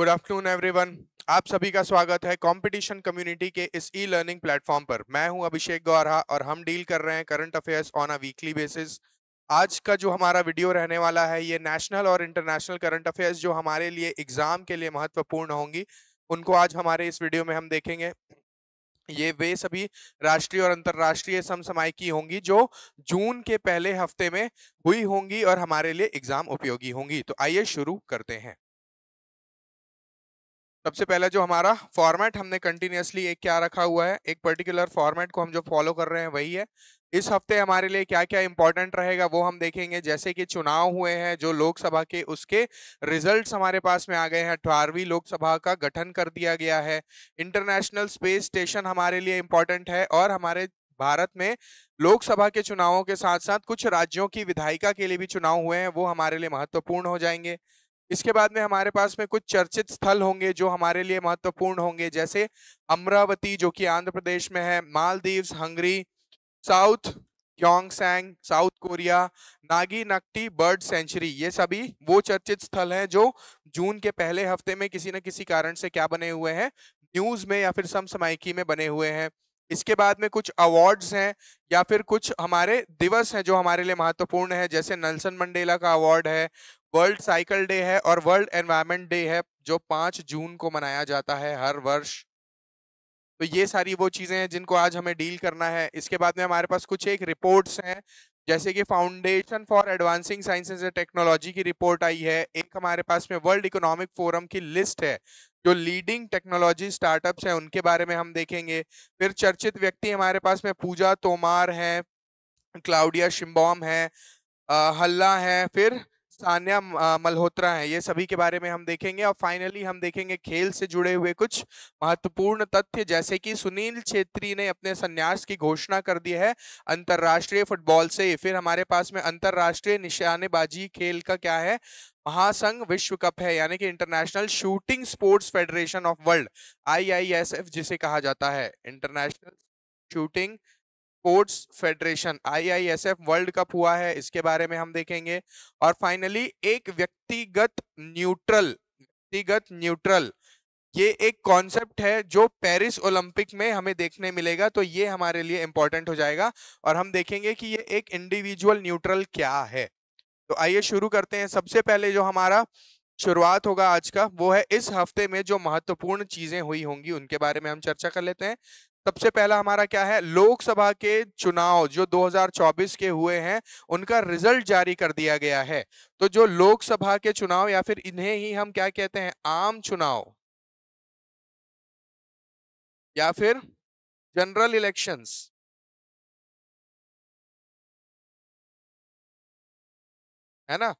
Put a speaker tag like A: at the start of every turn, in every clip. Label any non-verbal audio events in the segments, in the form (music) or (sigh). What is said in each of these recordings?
A: Good afternoon everyone आप सभी का स्वागत है कंपटीशन कम्युनिटी के इस ई लर्निंग प्लेटफॉर्म पर मैं हूं अभिषेक गौरहा और हम डील कर रहे हैं current affairs on a weekly basis आज का जो हमारा वीडियो रहने वाला है ये नेशनल और इंटरनेशनल करंट अफेयर्स जो हमारे लिए एग्जाम के लिए महत्वपूर्ण होंगी उनको आज हमारे इस वीडियो में हम देखेंगे ये वे सभी राष्ट्रीय और अंतर्राष्ट्रीय की होंगी जो जून के पहले हफ्ते में हुई होंगी और हमारे लिए एग्जाम उपयोगी होंगी तो आइए शुरू करते हैं सबसे पहले जो हमारा फॉर्मेट हमने कंटिन्यूसली एक क्या रखा हुआ है एक पर्टिकुलर फॉर्मेट को हम जो फॉलो कर रहे हैं वही है इस हफ्ते हमारे लिए क्या क्या इंपॉर्टेंट रहेगा वो हम देखेंगे जैसे कि चुनाव हुए हैं जो लोकसभा के उसके रिजल्ट्स हमारे पास में आ गए हैं अठारहवीं लोकसभा का गठन कर दिया गया है इंटरनेशनल स्पेस स्टेशन हमारे लिए इम्पोर्टेंट है और हमारे भारत में लोकसभा के चुनावों के साथ साथ कुछ राज्यों की विधायिका के लिए भी चुनाव हुए हैं वो हमारे लिए महत्वपूर्ण हो जाएंगे इसके बाद में हमारे पास में कुछ चर्चित स्थल होंगे जो हमारे लिए महत्वपूर्ण होंगे जैसे अमरावती जो कि आंध्र प्रदेश में है मालदीव्स हंगरी साउथ योंगसैंग south Korea Nagi Nakti bird sanctuary ये सभी वो चर्चित स्थल हैं जो जून के पहले हफ्ते में किसी न किसी कारण से क्या बने हुए हैं न्यूज में या फिर समसमायकी में बने हुए हैं इसके बाद में कुछ अवार्ड्स हैं या फिर कुछ हमारे दिवस हैं जो हमारे लिए महत्वपूर्ण है जैसे नलसन मंडेला का अवार्ड है वर्ल्ड साइकिल डे है और वर्ल्ड एनवायरमेंट डे है जो पाँच जून को मनाया जाता है हर वर्ष तो ये सारी वो चीज़ें हैं जिनको आज हमें डील करना है इसके बाद में हमारे पास कुछ एक रिपोर्ट्स हैं जैसे कि foundation for advancing sciences and technology की रिपोर्ट आई है एक हमारे पास में वर्ल्ड इकोनॉमिक फोरम की लिस्ट है जो लीडिंग टेक्नोलॉजी स्टार्टअप्स हैं उनके बारे में हम देखेंगे फिर चर्चित व्यक्ति हमारे पास में पूजा तोमार हैं क्लाउडिया शिम्बॉम है हल्ला है फिर सान्या मल्होत्रा हैं ये सभी के बारे में हम देखेंगे और फाइनली हम देखेंगे खेल से जुड़े हुए कुछ महत्वपूर्ण तथ्य जैसे कि सुनील छेत्री ने अपने संन्यास की घोषणा कर दी है अंतर्राष्ट्रीय फुटबॉल से फिर हमारे पास में अंतर्राष्ट्रीय निशानेबाजी खेल का क्या है महासंघ विश्व कप है यानी कि international shooting sports federation of world आई जिसे कहा जाता है international shooting sports federation IISF world cup हुआ है इसके बारे में हम देखेंगे और फाइनली एक व्यक्तिगत न्यूट्रल व्यक्तिगत न्यूट्रल ये एक कॉन्सेप्ट है जो पेरिस ओलंपिक में हमें देखने मिलेगा तो ये हमारे लिए इम्पोर्टेंट हो जाएगा और हम देखेंगे कि ये एक इंडिविजुअल न्यूट्रल क्या है तो आइए शुरू करते हैं सबसे पहले जो हमारा शुरुआत होगा आज का वो है इस हफ्ते में जो महत्वपूर्ण चीजें हुई होंगी उनके बारे में हम चर्चा कर लेते हैं सबसे पहला हमारा क्या है लोकसभा के चुनाव जो 2024 के हुए हैं उनका रिजल्ट जारी कर दिया गया है तो जो लोकसभा के
B: चुनाव या फिर इन्हें ही हम क्या कहते हैं आम चुनाव या फिर जनरल इलेक्शंस है ना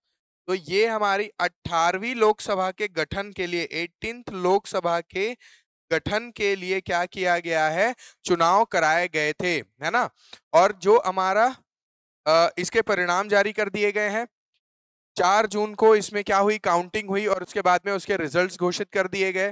B: तो ये हमारी
C: 18वीं लोकसभा के गठन के लिए 18th लोकसभा के गठन
A: के लिए क्या किया गया है चुनाव कराए गए थे है ना और जो हमारा इसके परिणाम जारी कर दिए गए हैं चार जून को इसमें क्या हुई काउंटिंग हुई और उसके बाद में उसके रिजल्ट्स घोषित कर दिए गए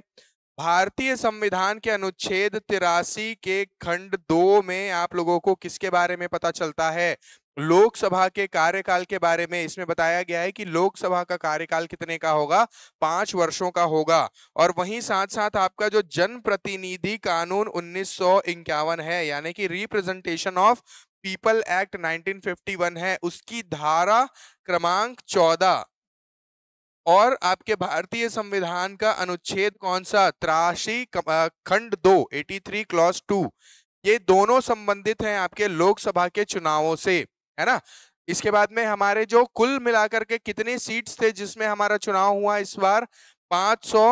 A: भारतीय संविधान के अनुच्छेद तिरासी के खंड दो में आप लोगों को किसके बारे में पता चलता है लोकसभा के कार्यकाल के बारे में इसमें बताया गया है कि लोकसभा का कार्यकाल कितने का होगा पांच वर्षों का होगा और वहीं साथ साथ आपका जो जनप्रतिनिधि कानून उन्नीस है यानी कि रिप्रेजेंटेशन ऑफ पीपल एक्ट 1951 है उसकी धारा क्रमांक 14 और आपके भारतीय संविधान का अनुच्छेद कौन सा त्रासी खंड दो 83 क्लॉस टू ये दोनों संबंधित हैं आपके लोकसभा के चुनावों से है ना इसके बाद में हमारे जो कुल मिलाकर के कितने सीट्स थे जिसमें हमारा चुनाव हुआ इस बार पाँच सौ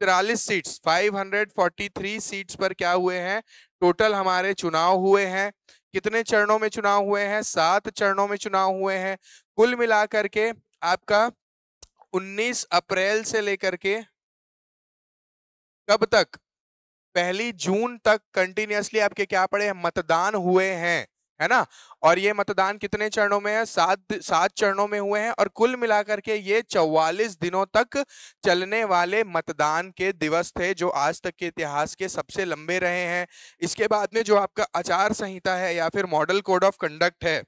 A: तिरालीस सीट्स थ्री सीट्स पर क्या हुए हैं टोटल हमारे चुनाव हुए हैं कितने चरणों में चुनाव हुए हैं सात चरणों में चुनाव हुए हैं कुल मिलाकर के आपका 19 अप्रैल से लेकर के कब तक पहली जून तक कंटिन्यूसली आपके क्या पड़े मतदान हुए हैं है ना और ये मतदान कितने चरणों में है सात सात चरणों में हुए हैं और कुल मिलाकर के ये चौवालिस दिनों तक चलने वाले मतदान के दिवस थे जो आज तक के इतिहास के सबसे लंबे रहे हैं इसके बाद में जो आपका आचार संहिता है या फिर मॉडल कोड ऑफ कंडक्ट है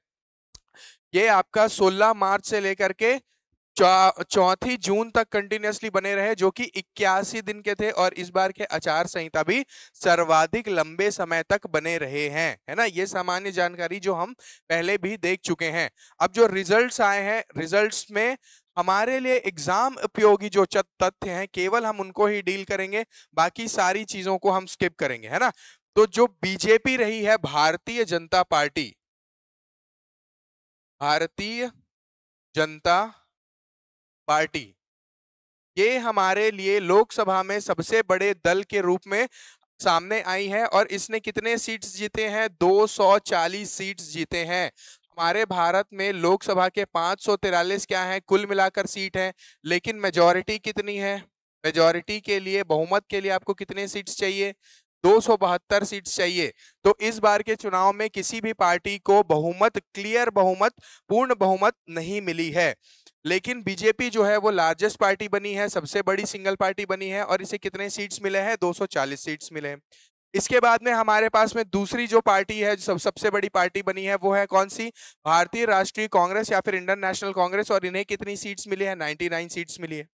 A: ये आपका 16 मार्च से लेकर के चौथी जून तक कंटिन्यूसली बने रहे जो कि इक्यासी दिन के थे और इस बार के आचार संहिता भी सर्वाधिक लंबे समय तक बने रहे हैं है ना ये सामान्य जानकारी जो हम पहले भी देख चुके हैं अब जो रिजल्ट्स आए हैं रिजल्ट्स में हमारे लिए एग्जाम उपयोगी जो तथ्य हैं केवल हम उनको ही डील करेंगे बाकी सारी चीजों को
C: हम स्किप करेंगे है ना तो जो बीजेपी रही है भारतीय जनता पार्टी भारतीय जनता पार्टी ये हमारे लिए लोकसभा में सबसे बड़े दल के रूप में
A: सामने आई है और इसने कितने सीट्स जीते हैं 240 सीट्स जीते हैं हमारे भारत में लोकसभा के पाँच क्या हैं कुल मिलाकर सीट हैं लेकिन मेजॉरिटी कितनी है मेजॉरिटी के लिए बहुमत के लिए आपको कितने सीट्स चाहिए दो सीट्स चाहिए तो इस बार के चुनाव में किसी भी पार्टी को बहुमत क्लियर बहुमत पूर्ण बहुमत नहीं मिली है लेकिन बीजेपी जो है वो लार्जेस्ट पार्टी बनी है सबसे बड़ी सिंगल पार्टी बनी है और इसे कितने सीट्स मिले हैं 240 सीट्स मिले हैं इसके बाद में हमारे पास में दूसरी जो पार्टी है जो सब सबसे बड़ी पार्टी बनी है वो है कौन सी भारतीय राष्ट्रीय कांग्रेस या फिर इंडियन नेशनल कांग्रेस और इन्हें कितनी सीट्स मिली है नाइन्टी सीट्स मिली है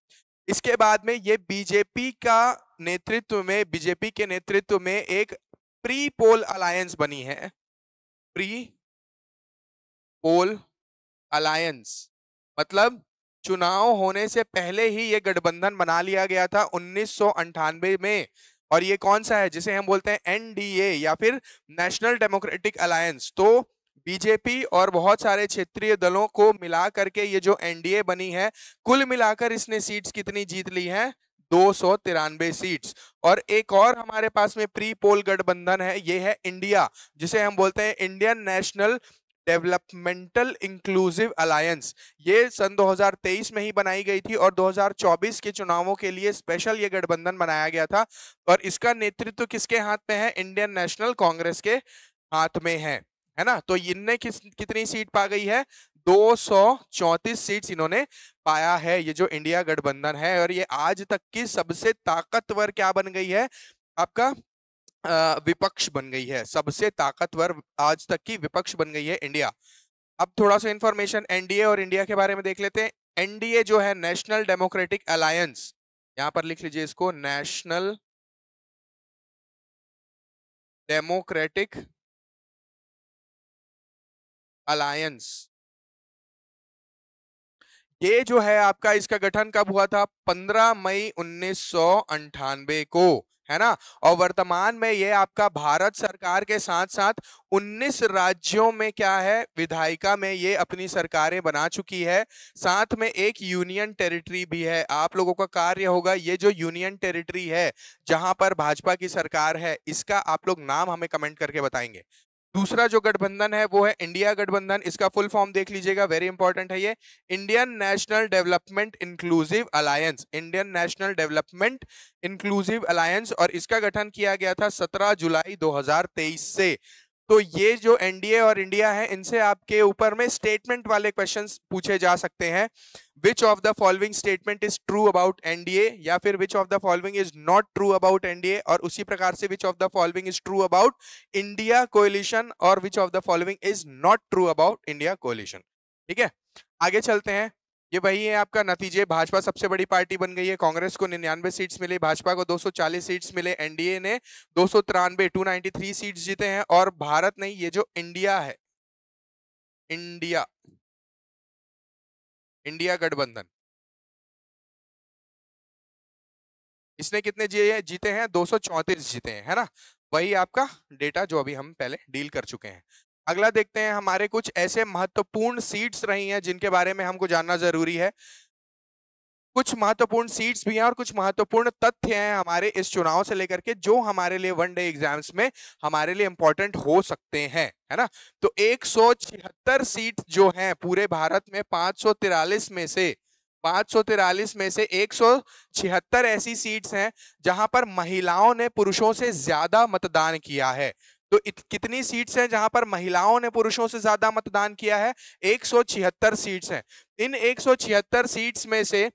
A: इसके बाद में ये बीजेपी का नेतृत्व में बीजेपी के
C: नेतृत्व में एक प्री पोल अलायंस बनी है प्री पोल अलायंस मतलब चुनाव होने
A: से पहले ही ये गठबंधन बना लिया गया था उन्नीस में और ये कौन सा है जिसे हम बोलते हैं एनडीए या फिर नेशनल डेमोक्रेटिक अलायंस तो बीजेपी और बहुत सारे क्षेत्रीय दलों को मिला करके ये जो एनडीए बनी है कुल मिलाकर इसने सीट्स कितनी जीत ली है दो सौ तिरानवे सीट्स और एक और हमारे पास में प्री पोल गठबंधन है ये है इंडिया जिसे हम बोलते हैं Indian national developmental inclusive alliance ये सन 2023 में ही बनाई गई थी और 2024 के चुनावों के लिए स्पेशल ये गठबंधन बनाया गया था और इसका नेतृत्व किसके हाथ में है इंडियन नेशनल कांग्रेस के हाथ में है है ना तो इनने किस कितनी सीट पा गई है दो सीट्स इन्होंने पाया है ये जो इंडिया गठबंधन है और ये आज तक की सबसे ताकतवर क्या बन गई है आपका विपक्ष बन गई है सबसे ताकतवर आज तक की विपक्ष बन गई है इंडिया अब थोड़ा सा इंफॉर्मेशन एनडीए और इंडिया के बारे में देख लेते हैं एनडीए जो है नेशनल
B: डेमोक्रेटिक अलायंस यहां पर लिख लीजिए इसको नेशनल डेमोक्रेटिक अलायंस ये जो है आपका इसका
A: गठन कब हुआ था 15 मई उन्नीस को है ना और वर्तमान में ये आपका भारत सरकार के साथ साथ 19 राज्यों में क्या है विधायिका में ये अपनी सरकारें बना चुकी है साथ में एक यूनियन टेरिटरी भी है आप लोगों का कार्य होगा ये जो यूनियन टेरिटरी है जहां पर भाजपा की सरकार है इसका आप लोग नाम हमें कमेंट करके बताएंगे दूसरा जो गठबंधन है वो है इंडिया गठबंधन इसका फुल फॉर्म देख लीजिएगा वेरी इंपॉर्टेंट है ये Indian national development inclusive alliance Indian national development inclusive alliance और इसका गठन किया गया था 17 जुलाई 2023 से तो ये जो एनडीए और इंडिया है इनसे आपके ऊपर में स्टेटमेंट वाले क्वेश्चंस पूछे जा सकते हैं which of the following statement is true about NDA या फिर which of the following is not true about NDA और उसी प्रकार से which of the following is true about India coalition और which of the following is not true about India coalition ठीक है आगे चलते हैं ये वही है आपका नतीजे भाजपा सबसे बड़ी पार्टी बन गई है कांग्रेस को निन्यानवे सीट्स मिले भाजपा को 240 सीट्स मिले एनडीए ने
C: दो सौ तिरानवे टू नाइनटी थ्री सीट जीते हैं और भारत नहीं ये जो इंडिया है
B: इंडिया इंडिया गठबंधन इसने कितने जीते हैं दो जीते
C: हैं है ना वही आपका डेटा जो अभी हम पहले डील कर चुके हैं अगला देखते हैं हमारे
A: कुछ ऐसे महत्वपूर्ण सीट्स रही हैं जिनके बारे में हमको जानना जरूरी है कुछ महत्वपूर्ण सीट्स भी हैं और कुछ महत्वपूर्ण तथ्य हैं हमारे इस चुनाव से लेकर के जो हमारे लिए वन डे एग्जाम्स में हमारे लिए इंपॉर्टेंट हो सकते हैं है ना तो एक सीट जो है पूरे भारत में पांच में से पांच में से एक ऐसी सीट्स हैं जहां पर महिलाओं ने पुरुषों से ज्यादा मतदान किया है तो इत, कितनी सीट्स हैं जहां पर महिलाओं ने पुरुषों से ज्यादा मतदान किया है एक सीट्स हैं इन एक सीट्स में से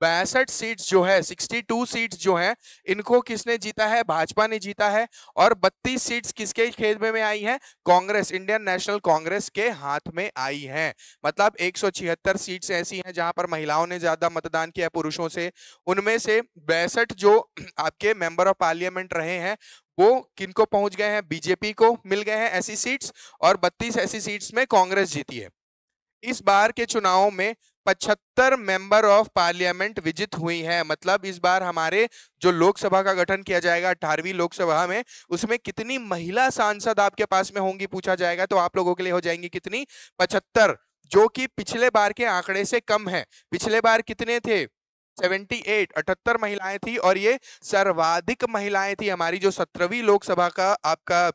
A: बैसठ सीट्स जो है 62 सीट्स जो है इनको किसने जीता है भाजपा ने जीता है और 32 सीट्स किसके खेत में, में आई हैं कांग्रेस इंडियन नेशनल कांग्रेस के हाथ में आई हैं मतलब 176 सीट्स ऐसी हैं जहां पर महिलाओं ने ज्यादा मतदान किया पुरुषों से उनमें से बैसठ जो (clears throat) आपके मेंबर ऑफ पार्लियामेंट रहे हैं वो किनको पहुंच गए हैं बीजेपी को मिल गए हैं ऐसी सीट्स और बत्तीस ऐसी सीट्स में कांग्रेस जीती है इस बार के चुनाव में पचहत्तर मेंबर ऑफ पार्लियामेंट विजित हुई है मतलब इस बार हमारे जो लोकसभा का गठन किया जाएगा अठारहवीं लोकसभा में उसमें कितनी महिला सांसद आपके पास में होंगी पूछा जाएगा तो आप लोगों के लिए हो जाएंगी कितनी पचहत्तर जो कि पिछले बार के आंकड़े से कम है पिछले बार कितने थे 78 78 महिलाएं थी और ये सर्वाधिक महिलाएं थी हमारी जो सत्रहवीं लोकसभा का आपका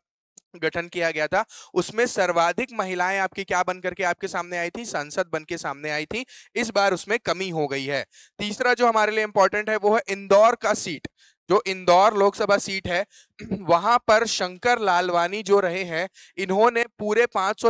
A: गठन किया गया था उसमें सर्वाधिक महिलाएं आपकी क्या बन करके आपके सामने आई थी सांसद बन के सामने आई थी इस बार उसमें कमी हो गई है तीसरा जो हमारे लिए इंपॉर्टेंट है वो है इंदौर का सीट जो इंदौर लोकसभा सीट है (clears throat) वहां पर शंकर लालवानी जो रहे हैं इन्होंने पूरे पांच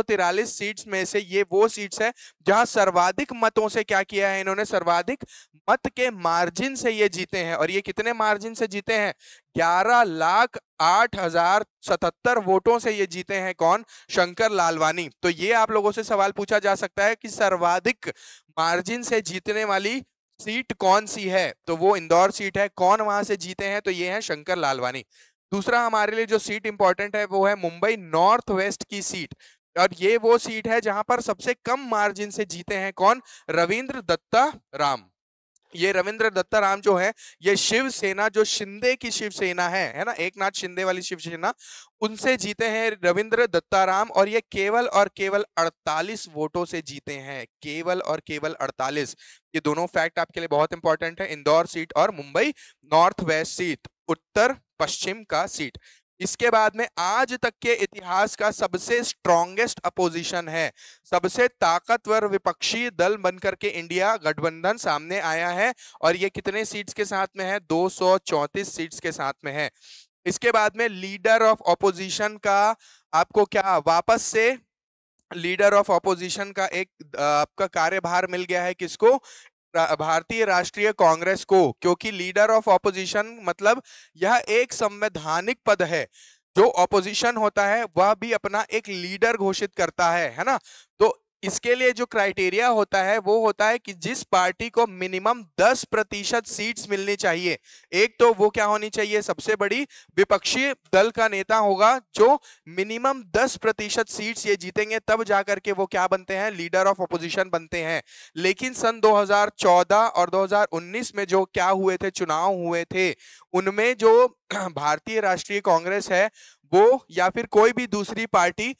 A: सीट्स में से ये वो सीट्स है जहां सर्वाधिक मतों से क्या किया है इन्होंने सर्वाधिक मत के मार्जिन से ये जीते हैं और ये कितने मार्जिन से जीते हैं ग्यारह लाख आठ हजार सतहत्तर वोटों से ये जीते हैं कौन शंकर लालवानी तो ये आप लोगों से सवाल पूछा जा सकता है कि सर्वाधिक मार्जिन से जीतने वाली सीट कौन सी है तो वो इंदौर सीट है कौन वहां से जीते हैं तो ये है शंकर लालवानी दूसरा हमारे लिए जो सीट इंपॉर्टेंट है वो है मुंबई नॉर्थ वेस्ट की सीट और ये वो सीट है जहां पर सबसे कम मार्जिन से जीते हैं कौन रविंद्र दत्ता राम ये रविंद्र दत्ताराम जो है ये शिवसेना जो शिंदे की शिवसेना है है ना एक नाथ शिंदे वाली शिवसेना उनसे जीते हैं रविंद्र दत्ताराम और ये केवल और केवल 48 वोटों से जीते हैं केवल और केवल 48 ये दोनों फैक्ट आपके लिए बहुत इंपॉर्टेंट है इंदौर सीट और मुंबई नॉर्थ वेस्ट सीट उत्तर पश्चिम का सीट इसके बाद में आज तक के इतिहास का सबसे स्ट्रॉन्गेस्ट अपोजिशन है सबसे ताकतवर विपक्षी दल बनकर के इंडिया गठबंधन सामने आया है और ये कितने सीट्स के साथ में है दो सीट्स के साथ में है इसके बाद में लीडर ऑफ ऑपोजिशन का आपको क्या वापस से लीडर ऑफ ऑपोजिशन का एक आपका कार्यभार मिल गया है किसको भारतीय राष्ट्रीय कांग्रेस को क्योंकि लीडर ऑफ ऑपोजिशन मतलब यह एक संवैधानिक पद है जो ऑपोजिशन होता है वह भी अपना एक लीडर घोषित करता है है ना तो इसके लिए जो क्राइटेरिया होता है वो होता है कि जिस पार्टी को मिनिमम दस प्रतिशत सीट्स मिलनी चाहिए एक तो वो क्या होनी चाहिए सबसे बड़ी विपक्षी दल का नेता होगा जो मिनिमम दस प्रतिशत सीट ये जीतेंगे तब जाकर के वो क्या बनते हैं लीडर ऑफ अपोजिशन बनते हैं लेकिन सन 2014 और 2019 में जो क्या हुए थे चुनाव हुए थे उनमें जो (clears throat) भारतीय राष्ट्रीय कांग्रेस है वो या फिर कोई भी दूसरी पार्टी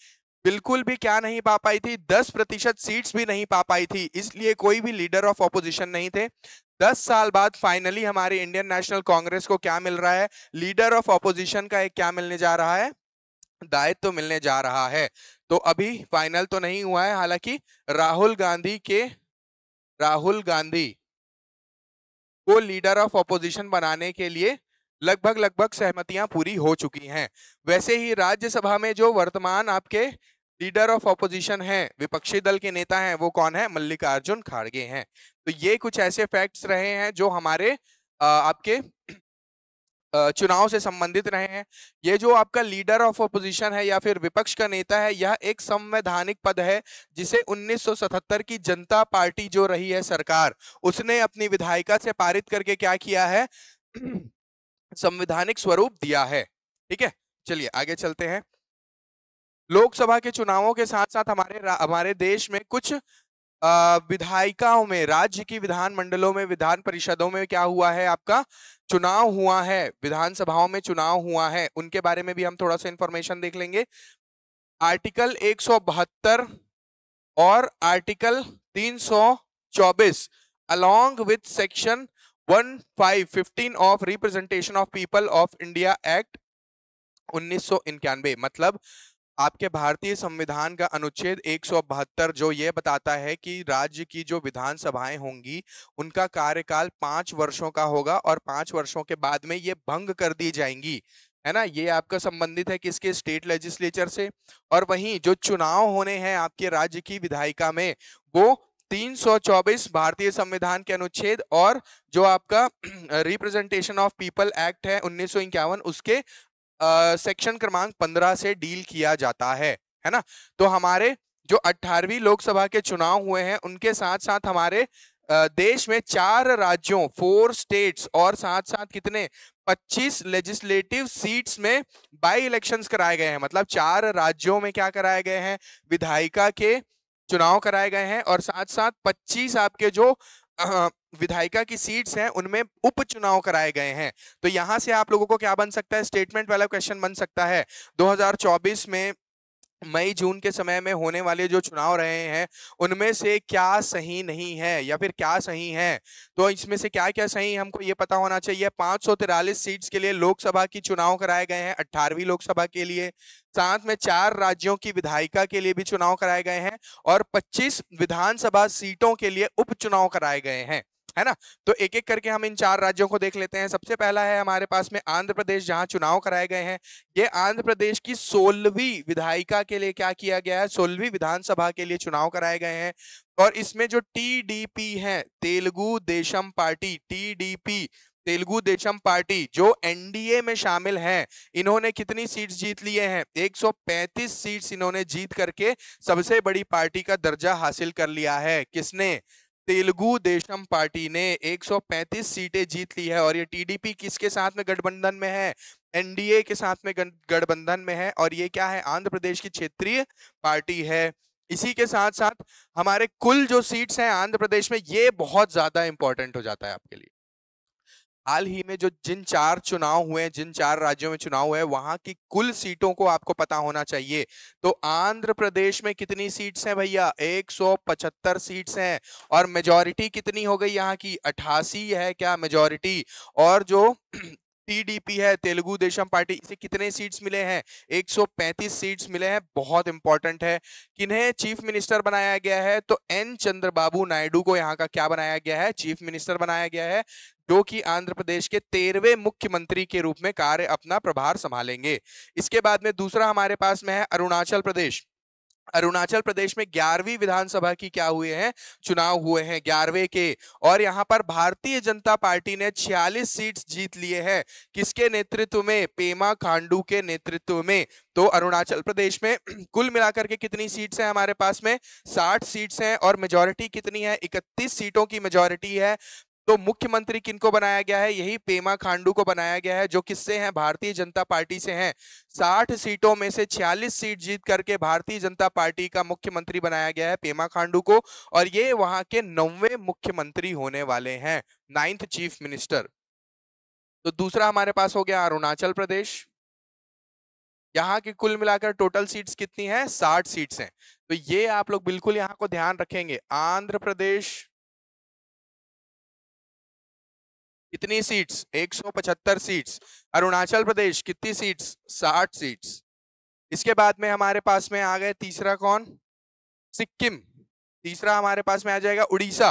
A: बिल्कुल भी क्या नहीं पा पाई थी दस प्रतिशत सीट्स भी नहीं पा पाई थी इसलिए कोई भी लीडर ऑफ ऑपोजिशन नहीं थे दस साल बाद फाइनली हमारे इंडियन नेशनल कांग्रेस को क्या मिल रहा है लीडर ऑफ ऑपोजिशन का एक क्या मिलने जा रहा है दायित्व तो मिलने जा रहा है तो अभी फाइनल तो नहीं हुआ है हालांकि राहुल गांधी के राहुल गांधी को लीडर ऑफ ऑपोजिशन बनाने के लिए लगभग लगभग सहमतियां पूरी हो चुकी हैं वैसे ही राज्यसभा में जो वर्तमान आपके लीडर ऑफ ऑपोजिशन है विपक्षी दल के नेता हैं वो कौन है मल्लिकार्जुन खाड़गे हैं तो ये कुछ ऐसे फैक्ट्स रहे हैं जो हमारे आपके चुनाव से संबंधित रहे हैं ये जो आपका लीडर ऑफ अपोजिशन है या फिर विपक्ष का नेता है यह एक संवैधानिक पद है जिसे 1977 की जनता पार्टी जो रही है सरकार उसने अपनी विधायिका से पारित करके क्या किया है
B: (clears throat)
A: संवैधानिक स्वरूप दिया है ठीक है चलिए आगे चलते हैं लोकसभा के चुनावों के साथ साथ हमारे हमारे देश में कुछ विधायिकाओं में राज्य की विधान मंडलों में विधान परिषदों में क्या हुआ है आपका चुनाव हुआ है विधानसभाओं में चुनाव हुआ है उनके बारे में भी हम थोड़ा सा इंफॉर्मेशन देख लेंगे आर्टिकल एक और article 324 five fifteen of representation of people of India act उन्नीस सौ इक्यानबे मतलब आपके भारतीय संविधान का अनुच्छेद एक जो ये बताता है कि राज्य की जो विधानसभाएं होंगी उनका कार्यकाल पांच वर्षों का होगा और पांच वर्षों के बाद में ये भंग कर दी जाएंगी है ना ये आपका संबंधित है किसके स्टेट लेजिस्लेचर से और वहीं जो चुनाव होने हैं आपके राज्य की विधायिका में वो 324 भारतीय संविधान के अनुच्छेद और जो आपका रिप्रेजेंटेशन ऑफ पीपल एक्ट है उन्नीस उसके सेक्शन क्रमांक पंद्रह से डील किया जाता है है ना तो हमारे जो 18वीं लोकसभा के चुनाव हुए हैं उनके साथ साथ हमारे देश में चार राज्यों फोर स्टेट्स और साथ साथ कितने 25 लेजिस्लेटिव सीट्स में बाई इलेक्शंस कराए गए हैं मतलब चार राज्यों में क्या कराए गए हैं विधायिका के चुनाव कराए गए हैं और साथ साथ 25 आपके जो विधायिका की सीट्स हैं उनमें उपचुनाव कराए गए हैं तो यहां से आप लोगों को क्या बन सकता है स्टेटमेंट वाला क्वेश्चन बन सकता है 2024 में मई जून के समय में होने वाले जो चुनाव रहे हैं उनमें से क्या सही नहीं है या फिर क्या सही है तो इसमें से क्या क्या सही हमको ये पता होना चाहिए पाँच सीट्स के लिए लोकसभा की चुनाव कराए गए हैं अट्ठारहवीं लोकसभा के लिए साथ में चार राज्यों की विधायिका के लिए भी चुनाव कराए गए हैं और पच्चीस विधानसभा सीटों के लिए उपचुनाव कराए गए हैं है ना तो एक एक करके हम इन चार राज्यों को देख लेते हैं सबसे पहला है हमारे पास में आंध्र प्रदेश जहां चुनाव कराए गए हैं ये आंध्र प्रदेश की सोलहवीं विधायिका के लिए क्या किया गया है सोलहवीं विधानसभा के लिए चुनाव कराए गए हैं और इसमें जो टीडीपी है Telugu Desam party TDP Telugu Desam party जो एनडीए में शामिल है इन्होंने कितनी सीट्स जीत लिए हैं 135 सीट्स इन्होंने जीत करके सबसे बड़ी पार्टी का दर्जा हासिल कर लिया है किसने तेलुगु देशम पार्टी ने 135 सीटें जीत ली है और ये टीडीपी किसके साथ में गठबंधन में है एनडीए के साथ में गठबंधन में है और ये क्या है आंध्र प्रदेश की क्षेत्रीय पार्टी है इसी के साथ साथ हमारे कुल जो सीट्स हैं आंध्र प्रदेश में ये बहुत ज्यादा इंपॉर्टेंट हो जाता है आपके लिए हाल ही में जो जिन चार चुनाव हुए हैं जिन चार राज्यों में चुनाव हुए हैं वहां की कुल सीटों को आपको पता होना चाहिए तो आंध्र प्रदेश में कितनी सीट्स हैं भैया 175 सीट्स हैं और मेजोरिटी कितनी हो गई यहाँ की अठासी है क्या मेजोरिटी और जो टीडीपी (clears throat) है तेलुगु देशम पार्टी इसे कितने सीट्स मिले हैं 135 सीट्स मिले हैं बहुत इंपॉर्टेंट है किन्हें चीफ मिनिस्टर बनाया गया है तो एन चंद्रबाबू नायडू को यहाँ का क्या बनाया गया है चीफ मिनिस्टर बनाया गया है जो कि आंध्र प्रदेश के तेरहवें मुख्यमंत्री के रूप में कार्य अपना प्रभार संभालेंगे इसके बाद में दूसरा हमारे पास में है अरुणाचल प्रदेश अरुणाचल प्रदेश में ग्यारहवीं विधानसभा की क्या हुए हैं चुनाव हुए हैं ग्यारहवे के और यहाँ पर भारतीय जनता पार्टी ने 46 सीट्स जीत लिए हैं किसके नेतृत्व में पेमा खांडू के नेतृत्व में तो अरुणाचल प्रदेश में (clears throat) कुल मिलाकर के कितनी सीट्स हैं हमारे पास में 60 सीट्स हैं और मेजोरिटी कितनी है 31 सीटों की मेजोरिटी है तो मुख्यमंत्री किनको बनाया गया है यही पेमा खांडू को बनाया गया है जो किससे हैं भारतीय जनता पार्टी से हैं 60 सीटों में से 46 सीट जीत करके भारतीय जनता पार्टी का मुख्यमंत्री बनाया गया है पेमा खांडू को और ये वहां के नौवे मुख्यमंत्री होने वाले हैं नाइन्थ चीफ मिनिस्टर तो दूसरा हमारे पास हो गया अरुणाचल प्रदेश
C: यहाँ की कुल मिलाकर टोटल सीट्स कितनी है साठ सीट्स हैं तो ये आप लोग बिल्कुल यहाँ को ध्यान रखेंगे आंध्र प्रदेश कितनी सीट्स 175 सीट्स अरुणाचल प्रदेश कितनी सीट्स
A: 60 सीट्स इसके बाद में हमारे पास में आ गए तीसरा कौन सिक्किम तीसरा हमारे पास में आ जाएगा उड़ीसा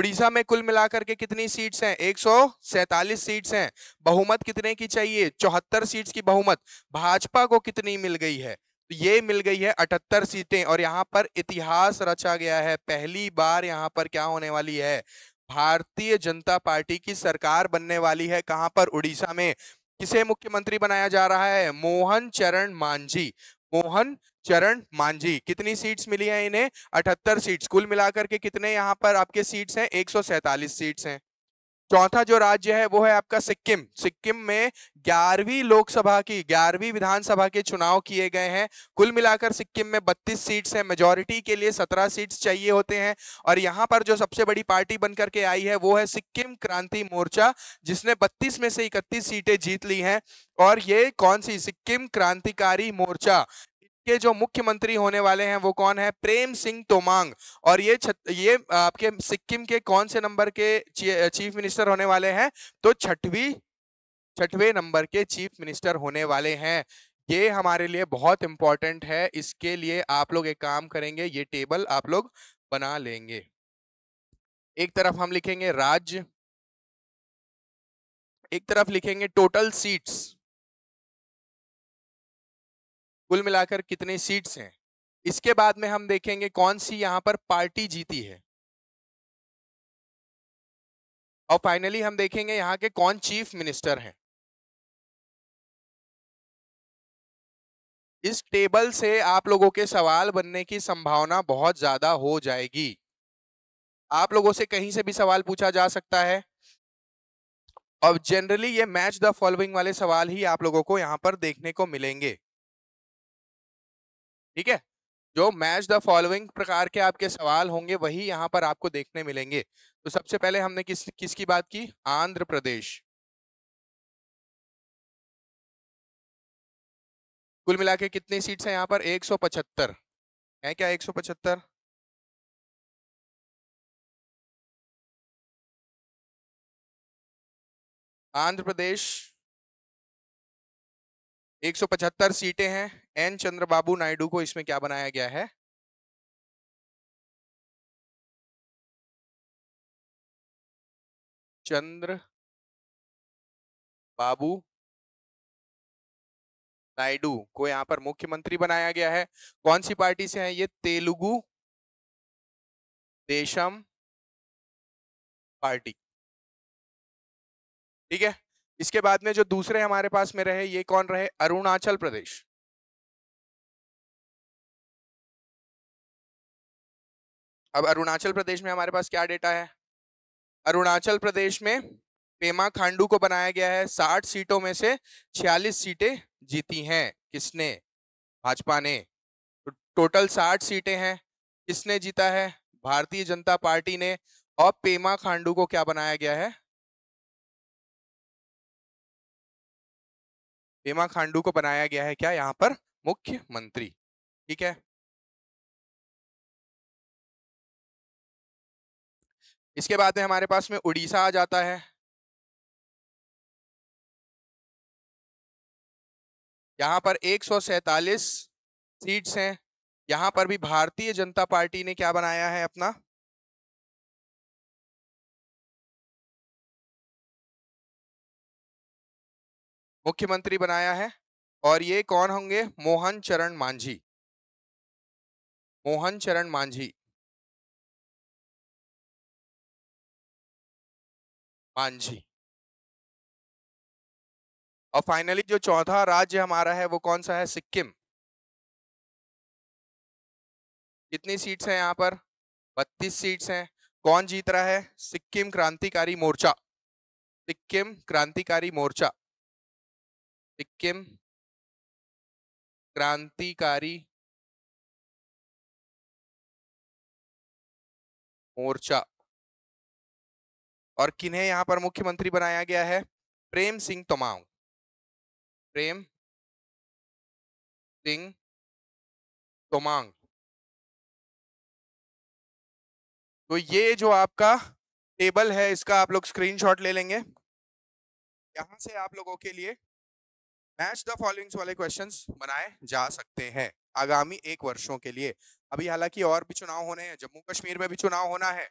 A: उड़ीसा में कुल मिलाकर के कितनी सीट्स हैं एक सीट्स हैं बहुमत कितने की चाहिए चौहत्तर सीट्स की बहुमत भाजपा को कितनी मिल गई है तो ये मिल गई है अठहत्तर सीटें और यहाँ पर इतिहास रचा गया है पहली बार यहाँ पर क्या होने वाली है भारतीय जनता पार्टी की सरकार बनने वाली है कहां पर उड़ीसा में किसे मुख्यमंत्री बनाया जा रहा है मोहन चरण मांझी मोहन चरण मांझी कितनी सीट्स मिली है इन्हें अठहत्तर सीट्स कुल मिलाकर के कितने यहाँ पर आपके सीट्स हैं एक सीट्स हैं चौथा जो राज्य है वो है आपका सिक्किम सिक्किम में ग्यारहवीं लोकसभा की ग्यारहवीं विधानसभा के चुनाव किए गए हैं कुल मिलाकर सिक्किम में बत्तीस सीट्स हैं मेजोरिटी के लिए सत्रह सीट्स चाहिए होते हैं और यहाँ पर जो सबसे बड़ी पार्टी बनकर के आई है वो है सिक्किम क्रांति मोर्चा जिसने बत्तीस में से इकतीस सीटें जीत ली हैं और ये कौन सी सिक्किम क्रांतिकारी मोर्चा के जो मुख्यमंत्री होने वाले हैं वो कौन है प्रेम सिंह तोमांग और ये छत, ये आपके सिक्किम के कौन से नंबर के चीफ मिनिस्टर होने वाले हैं तो छठवी छठवे नंबर के चीफ मिनिस्टर होने वाले हैं ये हमारे लिए बहुत इंपॉर्टेंट है इसके लिए आप लोग एक काम करेंगे ये टेबल
C: आप लोग बना लेंगे एक तरफ हम लिखेंगे राज्य एक तरफ लिखेंगे टोटल सीट्स कुल मिलाकर कितने सीट्स हैं इसके बाद में हम देखेंगे कौन सी
B: यहाँ पर पार्टी जीती है और फाइनली हम देखेंगे यहाँ के कौन चीफ मिनिस्टर हैं
C: इस टेबल से आप लोगों के सवाल बनने की संभावना बहुत
A: ज्यादा हो जाएगी आप लोगों से कहीं से भी सवाल पूछा जा सकता है
C: और जनरली ये मैच द फॉलोइंग वाले सवाल ही आप लोगों को यहाँ पर देखने को मिलेंगे ठीक है जो मैच द फॉलोइंग प्रकार के आपके सवाल होंगे वही यहाँ पर आपको देखने मिलेंगे तो सबसे पहले हमने किस किसकी बात की
B: आंध्र प्रदेश कुल मिला के कितनी सीट्स हैं यहाँ पर 175 है क्या 175 आंध्र प्रदेश 175 सीटें हैं एन चंद्रबाबू नायडू को इसमें क्या बनाया गया है चंद्र बाबू
C: नायडू को यहां पर मुख्यमंत्री बनाया गया है कौन सी पार्टी से है ये तेलुगु देशम पार्टी
B: ठीक है इसके बाद में जो दूसरे हमारे पास में रहे ये कौन रहे अरुणाचल प्रदेश अब अरुणाचल प्रदेश में हमारे पास क्या डेटा है अरुणाचल प्रदेश में
A: पेमा खांडू को बनाया गया है साठ सीटों में से छियालीस सीटें जीती हैं किसने भाजपा ने तो टोटल साठ सीटें हैं किसने
C: जीता है भारतीय जनता पार्टी ने और पेमा खांडू को क्या बनाया गया है
B: पेमा खांडू को बनाया गया है क्या यहाँ पर मुख्यमंत्री ठीक है इसके बाद में हमारे पास में उड़ीसा आ जाता है यहाँ पर एक सीट्स हैं यहाँ पर भी भारतीय जनता पार्टी ने क्या बनाया है अपना मुख्यमंत्री बनाया है और ये कौन होंगे मोहन चरण मांझी मोहन चरण मांझी मांझी हाँ और फाइनली जो चौथा राज्य हमारा है वो कौन सा है सिक्किम कितनी सीट्स हैं यहाँ
C: पर बत्तीस सीट्स हैं कौन जीत रहा है सिक्किम क्रांतिकारी मोर्चा
B: सिक्किम क्रांतिकारी मोर्चा सिक्किम क्रांतिकारी मोर्चा और किन्हें यहाँ पर मुख्यमंत्री बनाया गया है प्रेम सिंह तोमांग प्रेम सिंह तोमांग तो ये जो आपका टेबल है इसका आप लोग स्क्रीनशॉट ले
C: लेंगे यहां से आप लोगों के लिए मैच द फॉलोइंग्स वाले
A: क्वेश्चंस बनाए जा सकते हैं आगामी एक वर्षों के लिए अभी हालांकि और भी चुनाव होने
C: हैं जम्मू कश्मीर में भी चुनाव होना है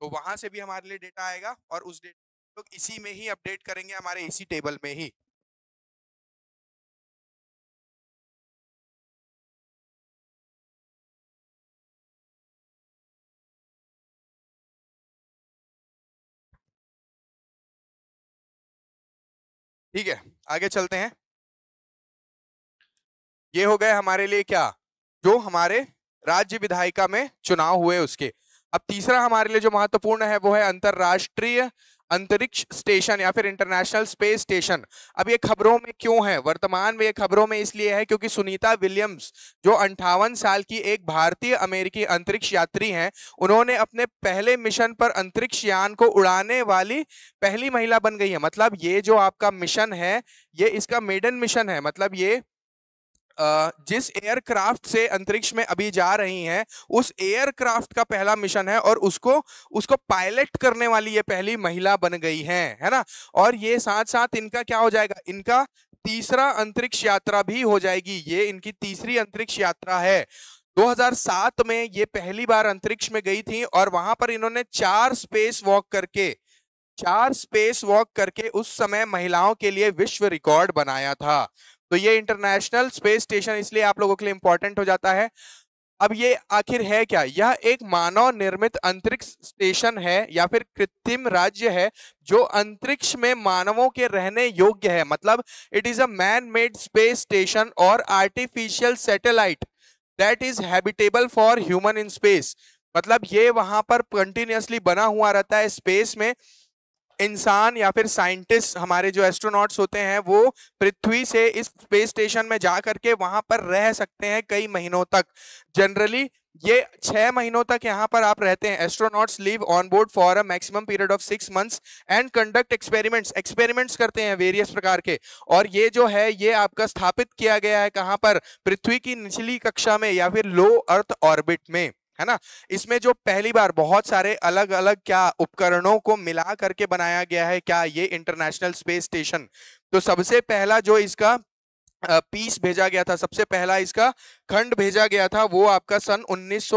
C: तो वहां से भी हमारे लिए डेटा आएगा और उस डेटा
B: लोग तो इसी में ही अपडेट करेंगे हमारे इसी टेबल में ही ठीक है आगे चलते हैं ये हो गए हमारे लिए क्या जो हमारे राज्य विधायिका में
A: चुनाव हुए उसके अब तीसरा हमारे लिए जो महत्वपूर्ण है वो है अंतरराष्ट्रीय अंतरिक्ष स्टेशन या फिर इंटरनेशनल स्पेस स्टेशन अब ये खबरों में क्यों है वर्तमान में ये खबरों में इसलिए है क्योंकि सुनीता विलियम्स जो अंठावन साल की एक भारतीय अमेरिकी अंतरिक्ष यात्री हैं उन्होंने अपने पहले मिशन पर अंतरिक्ष यान को उड़ाने वाली पहली महिला बन गई है मतलब ये जो आपका मिशन है ये इसका मेडन मिशन है मतलब ये जिस एयरक्राफ्ट से अंतरिक्ष में अभी जा रही हैं उस एयरक्राफ्ट का पहला मिशन है और उसको उसको पायलट करने वाली ये पहली महिला बन गई हैं है ना और ये साथ साथ इनका क्या हो जाएगा इनका तीसरा अंतरिक्ष यात्रा भी हो जाएगी ये इनकी तीसरी अंतरिक्ष यात्रा है 2007 में ये पहली बार अंतरिक्ष में गई थी और वहां पर इन्होंने चार स्पेस वॉक करके चार स्पेस वॉक करके उस समय महिलाओं के लिए विश्व रिकॉर्ड बनाया था तो ये इंटरनेशनल स्पेस स्टेशन इसलिए आप लोगों के लिए इंपॉर्टेंट हो जाता है अब ये आखिर है क्या यह एक मानव निर्मित अंतरिक्ष स्टेशन है या फिर कृत्रिम राज्य है जो अंतरिक्ष में मानवों के रहने योग्य है मतलब it is a man made space station और artificial satellite that is habitable for human in space मतलब ये वहां पर कंटिन्यूसली बना हुआ रहता है स्पेस में इंसान या फिर साइंटिस्ट हमारे जो एस्ट्रोनॉट्स होते हैं वो पृथ्वी से इस स्पेस स्टेशन में जा करके वहां पर रह सकते हैं कई महीनों तक जनरली ये छह महीनों तक यहाँ पर आप रहते हैं astronauts live on board for a maximum period of six months and conduct experiments experiments करते हैं वेरियस प्रकार के और ये जो है ये आपका स्थापित किया गया है कहाँ पर पृथ्वी की निचली कक्षा में या फिर लो अर्थ ऑर्बिट में है ना इसमें जो पहली बार बहुत सारे अलग अलग क्या उपकरणों को मिला करके बनाया गया है क्या ये इंटरनेशनल स्पेस स्टेशन तो सबसे पहला जो इसका पीस भेजा गया था सबसे पहला इसका खंड भेजा गया था वो आपका सन उन्नीस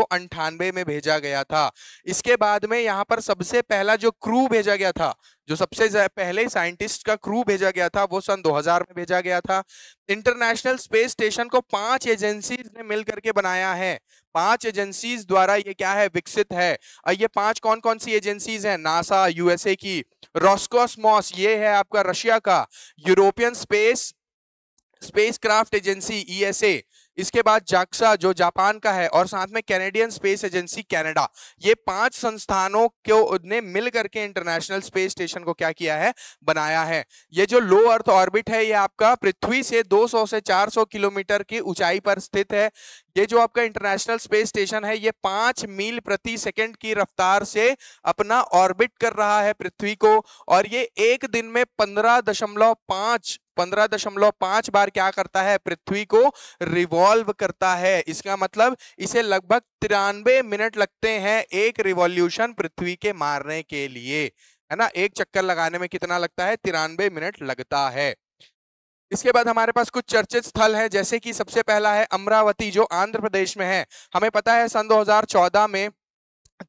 A: में भेजा गया था इसके बाद में यहाँ पर सबसे पहला जो क्रू भेजा गया था जो सबसे पहले साइंटिस्ट का क्रू भेजा गया था वो सन 2000 में भेजा गया था इंटरनेशनल स्पेस स्टेशन को पांच एजेंसीज ने मिल करके बनाया है पांच एजेंसीज द्वारा ये क्या है विकसित है और ये पांच कौन कौन सी एजेंसीज हैं नासा यूएसए की मॉस ये है आपका रशिया का European space craft agency E e इसके बाद जाक्सा जो जापान का है और साथ में कैनेडियन स्पेस एजेंसी कनाडा ये पांच संस्थानों को ने मिल करके इंटरनेशनल स्पेस स्टेशन को क्या किया है बनाया है ये जो लो अर्थ ऑर्बिट है ये आपका पृथ्वी से 200 से 400 किलोमीटर की ऊंचाई पर स्थित है ये जो आपका इंटरनेशनल स्पेस स्टेशन है ये पांच मील प्रति सेकंड की रफ्तार से अपना ऑर्बिट कर रहा है पृथ्वी को और ये एक दिन में पंद्रह दशमलव पांच पंद्रह दशमलव पांच बार क्या करता है पृथ्वी को रिवॉल्व करता है इसका मतलब इसे लगभग तिरानवे मिनट लगते हैं एक रिवॉल्यूशन पृथ्वी के मारने के लिए है ना एक चक्कर लगाने में कितना लगता है तिरानवे मिनट लगता है इसके बाद हमारे पास कुछ चर्चित स्थल हैं जैसे कि सबसे पहला है अमरावती जो आंध्र प्रदेश में है हमें पता है सन 2014 में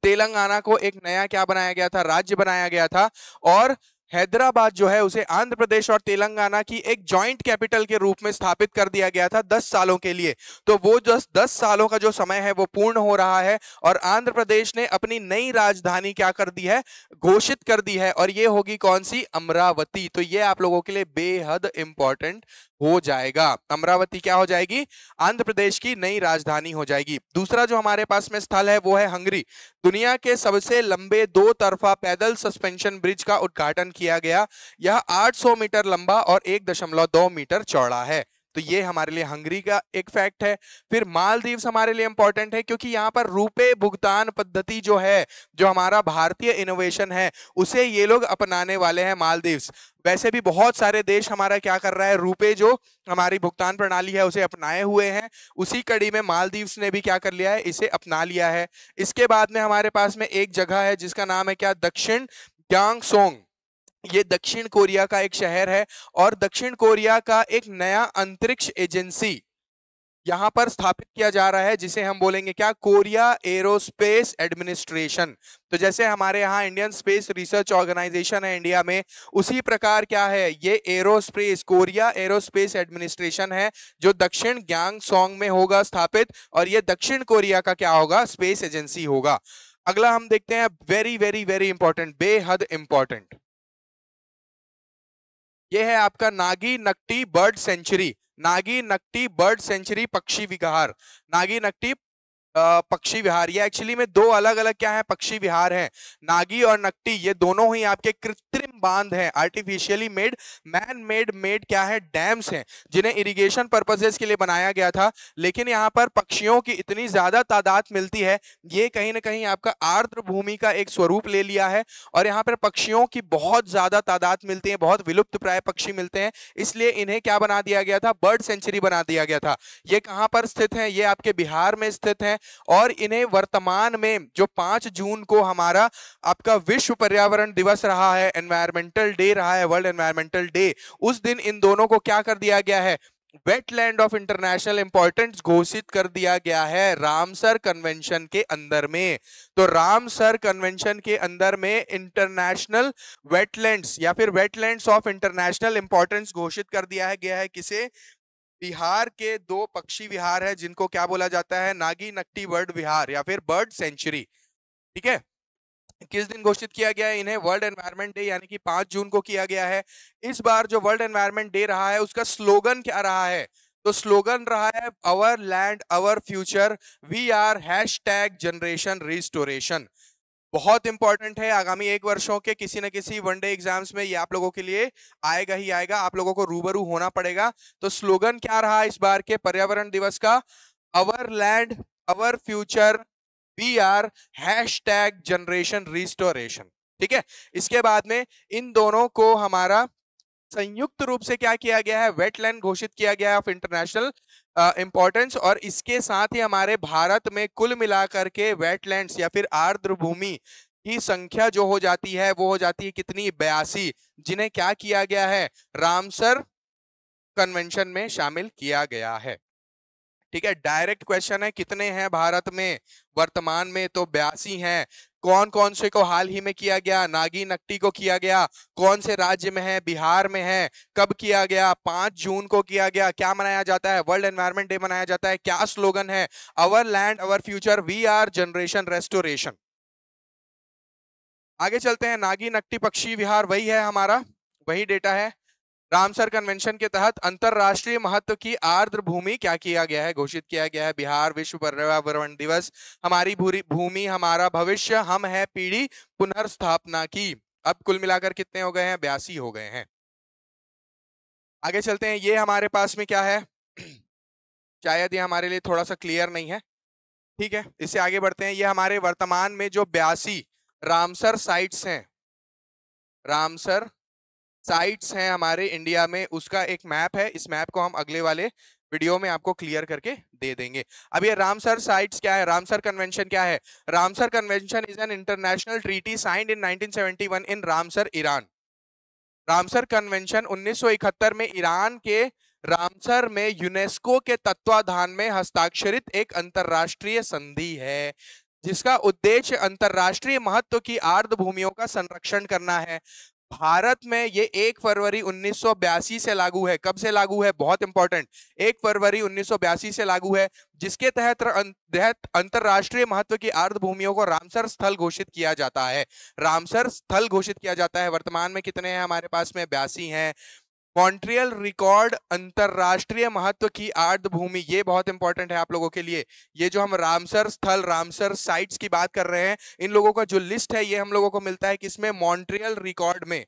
A: तेलंगाना को एक नया क्या बनाया गया था राज्य बनाया गया था और हैदराबाद जो है उसे आंध्र प्रदेश और तेलंगाना की एक जॉइंट कैपिटल के रूप में स्थापित कर दिया गया था दस सालों के लिए तो वो दस दस सालों का जो समय है वो पूर्ण हो रहा है और आंध्र प्रदेश ने अपनी नई राजधानी क्या कर दी है घोषित कर दी है और ये होगी कौन सी अमरावती तो ये आप लोगों के लिए बेहद इंपॉर्टेंट हो जाएगा अमरावती क्या हो जाएगी आंध्र प्रदेश की नई राजधानी हो जाएगी दूसरा जो हमारे पास में स्थल है वो है हंगरी दुनिया के सबसे लंबे दो तरफा पैदल सस्पेंशन ब्रिज का उद्घाटन किया गया यह 800 मीटर लंबा और 1.2 मीटर चौड़ा है तो ये हमारे लिए हंगरी का एक फैक्ट है फिर मालदीव्स हमारे लिए इंपॉर्टेंट है क्योंकि यहाँ पर रुपए भुगतान पद्धति जो है जो हमारा भारतीय इनोवेशन है उसे ये लोग अपनाने वाले हैं मालदीव्स वैसे भी बहुत सारे देश हमारा क्या कर रहा है रुपए जो हमारी भुगतान प्रणाली है उसे अपनाए हुए हैं उसी कड़ी में मालदीव्स ने भी क्या कर लिया है इसे अपना लिया है इसके बाद में हमारे पास में एक जगह है जिसका नाम है क्या दक्षिण ग्यांगसोंग ये दक्षिण कोरिया का एक शहर है और दक्षिण कोरिया का एक नया अंतरिक्ष एजेंसी यहाँ पर स्थापित किया जा रहा है जिसे हम बोलेंगे क्या कोरिया एरोस्पेस एडमिनिस्ट्रेशन तो जैसे हमारे यहाँ इंडियन स्पेस रिसर्च ऑर्गेनाइजेशन है इंडिया में उसी प्रकार क्या है ये एरोस्पेस कोरिया एरोस्पेस एडमिनिस्ट्रेशन है जो दक्षिण ग्यांग सोंग में होगा स्थापित और ये दक्षिण कोरिया का क्या होगा स्पेस एजेंसी होगा अगला हम देखते हैं वेरी वेरी वेरी इंपॉर्टेंट बेहद इंपॉर्टेंट ये है आपका Nagi Nakti bird sanctuary Nagi Nakti bird sanctuary पक्षी विहार नागी नकटी पक्षी विहार ये एक्चुअली में दो अलग अलग क्या है पक्षी विहार हैं नागी और नकटी ये दोनों ही आपके कृत्रिम बांध हैं artificially made man made made क्या है डैम्स हैं जिन्हें इरिगेशन पर्पजेस के लिए बनाया गया था लेकिन यहाँ पर पक्षियों की इतनी ज्यादा तादाद मिलती है ये कहीं ना कहीं आपका आर्द्र भूमि का एक स्वरूप ले लिया है और यहाँ पर पक्षियों की बहुत ज्यादा तादाद मिलती है बहुत विलुप्त प्राय पक्षी मिलते हैं इसलिए इन्हें क्या बना दिया गया था बर्ड सेंचुरी बना दिया गया था ये कहाँ पर स्थित है ये आपके बिहार में स्थित है और इन्हें वर्तमान में जो पांच जून को हमारा आपका विश्व पर्यावरण दिवस रहा है एनवायरमेंटल डे रहा है वर्ल्ड एनवायरमेंटल डे उस दिन इन दोनों को क्या कर दिया गया है वेटलैंड ऑफ इंटरनेशनल इंपॉर्टेंस घोषित कर दिया गया है रामसर कन्वेंशन के अंदर में तो रामसर कन्वेंशन के अंदर में इंटरनेशनल वेटलैंड्स या फिर वेटलैंड्स ऑफ इंटरनेशनल इंपॉर्टेंस घोषित कर दिया है गया है किसे बिहार के दो पक्षी विहार है जिनको क्या बोला जाता है नागी नक्टी बर्ड विहार या फिर बर्ड सेंचुरी ठीक है किस दिन घोषित किया गया है इन्हें वर्ल्ड एनवायरनमेंट डे यानी कि पांच जून को किया गया है इस बार जो वर्ल्ड एनवायरनमेंट डे रहा है उसका स्लोगन क्या रहा है तो स्लोगन रहा है our land our future we are hashtag generation restoration बहुत इंपॉर्टेंट है आगामी एक वर्षों के किसी न किसी वनडे एग्जाम्स में ये आप लोगों के लिए आएगा ही आएगा आप लोगों को रूबरू होना पड़ेगा तो स्लोगन क्या रहा इस बार के पर्यावरण दिवस का our land our future we are hashtag generation restoration ठीक है इसके बाद में इन दोनों को हमारा संयुक्त रूप से क्या किया गया है वेटलैंड घोषित किया गया है ऑफ इंटरनेशनल इम्पोर्टेंस और इसके साथ ही हमारे भारत में कुल मिलाकर के वेटलैंड्स या फिर आर्द्र भूमि की संख्या जो हो जाती है वो हो जाती है कितनी बयासी जिन्हें क्या किया गया है रामसर कन्वेंशन में शामिल किया गया है ठीक है डायरेक्ट क्वेश्चन है कितने हैं भारत में वर्तमान में तो बयासी हैं कौन कौन से को हाल ही में किया गया नागी नकटी को किया गया कौन से राज्य में है बिहार में है कब किया गया पांच जून को किया गया क्या मनाया जाता है वर्ल्ड एनवायरमेंट डे मनाया जाता है क्या स्लोगन है our land our future we are generation restoration आगे चलते हैं नागी नकटी पक्षी विहार वही है हमारा वही डेटा है रामसर कन्वेंशन के तहत अंतरराष्ट्रीय महत्व की आर्द्र भूमि क्या किया गया है घोषित किया गया है बिहार विश्व पर्यावरण दिवस हमारी भूमि हमारा भविष्य हम है पीढ़ी पुनर्स्थापना की अब कुल मिलाकर कितने हो गए
C: हैं बयासी हो गए हैं आगे चलते हैं ये हमारे पास में क्या है (clears throat) शायद ये हमारे लिए थोड़ा सा क्लियर नहीं है ठीक है इससे आगे बढ़ते हैं ये हमारे
A: वर्तमान में जो बयासी रामसर साइट्स हैं रामसर साइट्स हैं हमारे इंडिया में उसका एक मैप है इस मैप को हम अगले वाले वीडियो में आपको क्लियर करके दे देंगे अब ये रामसर साइट्स क्या है रामसर कन्वेंशन क्या है Ramsar convention is an international treaty signed in 1971 in Ramsar Iran Ramsar convention 1971 में ईरान के रामसर में यूनेस्को के तत्वाधान में हस्ताक्षरित एक अंतर्राष्ट्रीय संधि है जिसका उद्देश्य अंतर्राष्ट्रीय महत्व की आर्द्र भूमियों का संरक्षण करना है भारत में ये एक फरवरी उन्नीस से लागू है कब से लागू है बहुत इंपॉर्टेंट एक फरवरी उन्नीस से लागू है जिसके तहत अं- तहत अंतरराष्ट्रीय महत्व की आर्द भूमियों को रामसर स्थल घोषित किया जाता है रामसर स्थल घोषित किया जाता है वर्तमान में कितने हैं हमारे पास में बयासी हैं मॉन्ट्रियल रिकॉर्ड अंतरराष्ट्रीय महत्व की आर्द भूमि ये बहुत इंपॉर्टेंट है आप लोगों के लिए ये जो हम रामसर स्थल रामसर साइट्स की बात कर रहे हैं इन लोगों का जो लिस्ट है ये हम लोगों को मिलता है किसमें मॉन्ट्रियल रिकॉर्ड में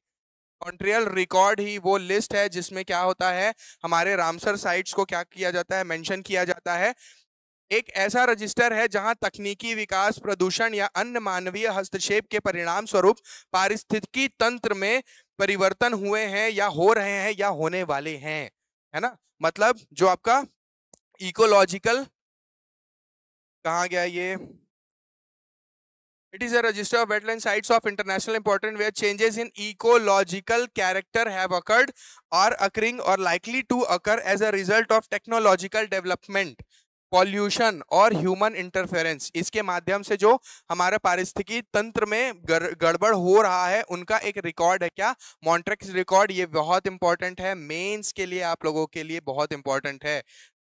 A: मॉन्ट्रियल रिकॉर्ड ही वो लिस्ट है जिसमें क्या होता है हमारे रामसर साइट्स को क्या किया जाता है मैंशन किया जाता है एक ऐसा रजिस्टर है जहां तकनीकी विकास प्रदूषण या अन्य मानवीय हस्तक्षेप के परिणाम स्वरूप पारिस्थितिकी तंत्र में
C: परिवर्तन हुए हैं या हो रहे हैं या होने वाले हैं है ना मतलब जो आपका इकोलॉजिकल कहा गया ये it is a register of wetland sites of international important where changes in ecological
A: character have occurred are occurring or likely to occur as a result of technological development pollution or human interference इसके माध्यम से जो हमारे पारिस्थितिकी तंत्र में गड़बड़ हो रहा है उनका एक रिकॉर्ड है क्या मॉन्ट्रेक्स रिकॉर्ड ये बहुत इंपॉर्टेंट है मेंस के लिए आप लोगों के लिए बहुत इंपॉर्टेंट है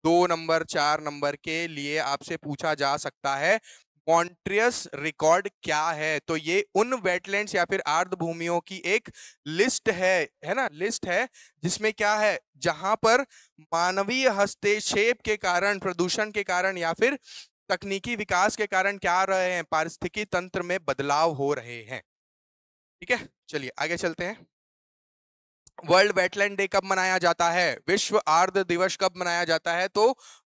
A: दो नंबर चार नंबर के लिए आपसे पूछा जा सकता है कॉन्ट्रियस रिकॉर्ड क्या है तो ये उन वेटलैंड्स या फिर आर्द भूमियों की एक लिस्ट है है ना लिस्ट है जिसमें क्या है जहां पर मानवीय हस्तक्षेप के कारण प्रदूषण के कारण या फिर तकनीकी विकास के कारण क्या रहे हैं पारिस्थितिकी तंत्र में बदलाव हो रहे हैं ठीक है चलिए आगे चलते हैं वर्ल्ड वेटलैंड डे कब मनाया जाता है विश्व आर्द्र दिवस कब मनाया जाता है तो